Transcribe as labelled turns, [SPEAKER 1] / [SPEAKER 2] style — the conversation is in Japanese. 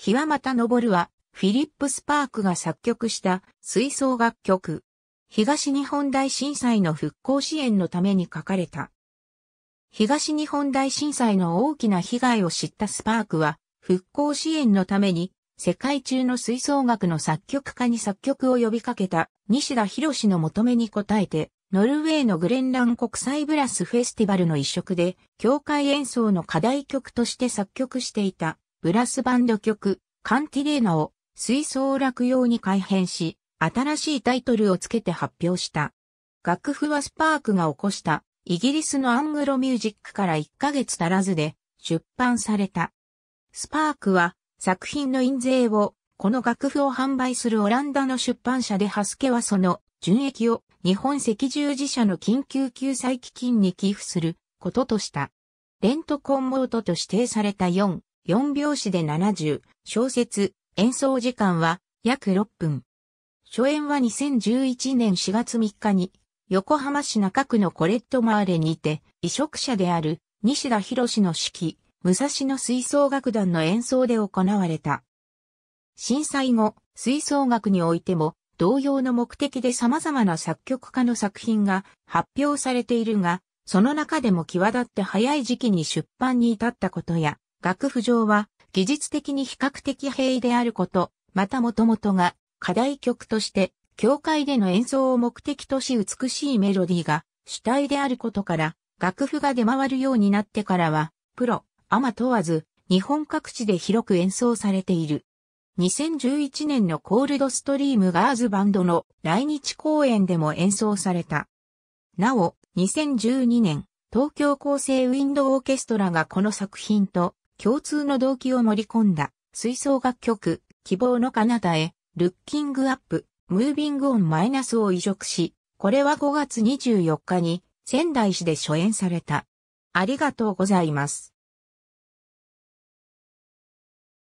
[SPEAKER 1] 日はまた昇るは、フィリップ・スパークが作曲した吹奏楽曲。東日本大震災の復興支援のために書かれた。東日本大震災の大きな被害を知ったスパークは、復興支援のために、世界中の吹奏楽の作曲家に作曲を呼びかけた西田博士の求めに応えて、ノルウェーのグレンラン国際ブラスフェスティバルの一色で、教会演奏の課題曲として作曲していた。ブラスバンド曲、カンティレーナを水槽落用に改編し、新しいタイトルをつけて発表した。楽譜はスパークが起こしたイギリスのアングロミュージックから1ヶ月足らずで出版された。スパークは作品の印税をこの楽譜を販売するオランダの出版社でハスケはその純益を日本赤十字社の緊急救済基金に寄付することとした。レントコンモートと指定された4 4拍子で70、小説、演奏時間は約6分。初演は2011年4月3日に、横浜市中区のコレットマーレにて、移植者である西田博士の指揮、武蔵野吹奏楽団の演奏で行われた。震災後、吹奏楽においても、同様の目的で様々な作曲家の作品が発表されているが、その中でも際立って早い時期に出版に至ったことや、楽譜上は技術的に比較的平易であること、またもともとが課題曲として教会での演奏を目的とし美しいメロディーが主体であることから楽譜が出回るようになってからはプロ、アマ問わず日本各地で広く演奏されている。2011年のコールドストリームガーズバンドの来日公演でも演奏された。なお、2012年、東京厚生ウィンドオーケストラがこの作品と共通の動機を盛り込んだ、吹奏楽曲、希望の彼方へ、ルッキングアップ、ムービングオンマイナスを移植し、これは5月24日に仙台市で初演された。ありがとうございます。